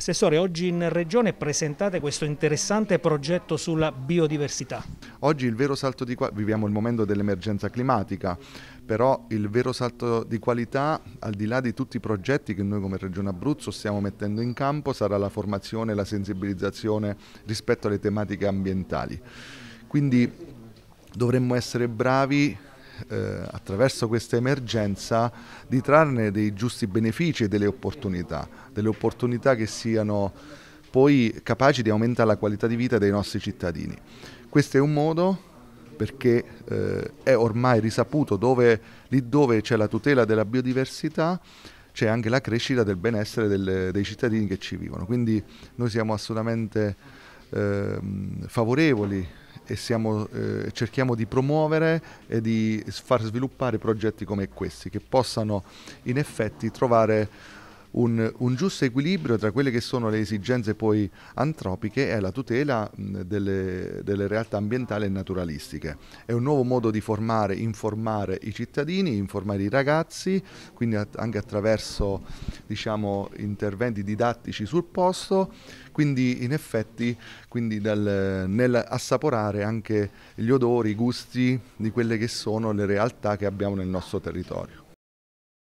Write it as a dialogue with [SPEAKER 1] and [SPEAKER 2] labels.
[SPEAKER 1] Assessore, oggi in Regione presentate questo interessante progetto sulla biodiversità. Oggi il vero salto di qualità, viviamo il momento dell'emergenza climatica, però il vero salto di qualità, al di là di tutti i progetti che noi come Regione Abruzzo stiamo mettendo in campo, sarà la formazione e la sensibilizzazione rispetto alle tematiche ambientali. Quindi dovremmo essere bravi eh, attraverso questa emergenza di trarne dei giusti benefici e delle opportunità, delle opportunità che siano poi capaci di aumentare la qualità di vita dei nostri cittadini. Questo è un modo perché eh, è ormai risaputo dove, lì dove c'è la tutela della biodiversità c'è anche la crescita del benessere del, dei cittadini che ci vivono. Quindi noi siamo assolutamente eh, favorevoli e siamo, eh, cerchiamo di promuovere e di far sviluppare progetti come questi che possano in effetti trovare un, un, giusto equilibrio tra quelle che sono le esigenze poi antropiche e la tutela mh, delle, delle, realtà ambientali e naturalistiche. È un nuovo modo di formare, informare i cittadini, informare i ragazzi, quindi at anche attraverso diciamo, interventi didattici sul posto, quindi in effetti quindi dal, nel assaporare anche gli odori, i gusti di quelle che sono le realtà che abbiamo nel nostro territorio.